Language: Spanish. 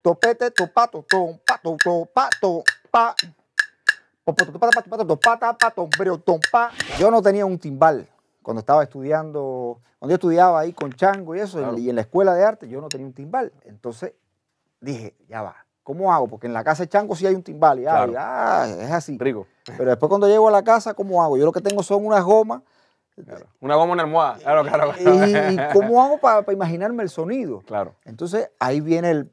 Topete, topato, topato pato, topato, pa. Yo no tenía un timbal cuando estaba estudiando, cuando yo estudiaba ahí con Chango y eso, y en la escuela de arte yo no tenía un timbal. Entonces dije, ya va, ¿cómo hago? Porque en la casa de Chango sí hay un timbal, y, ah, es así. Rico. Pero después cuando llego a la casa, ¿cómo hago? Yo lo que tengo son unas gomas. Una goma, una almohada. Claro, claro. ¿Y cómo hago para, para imaginarme el sonido? Claro. Entonces ahí viene el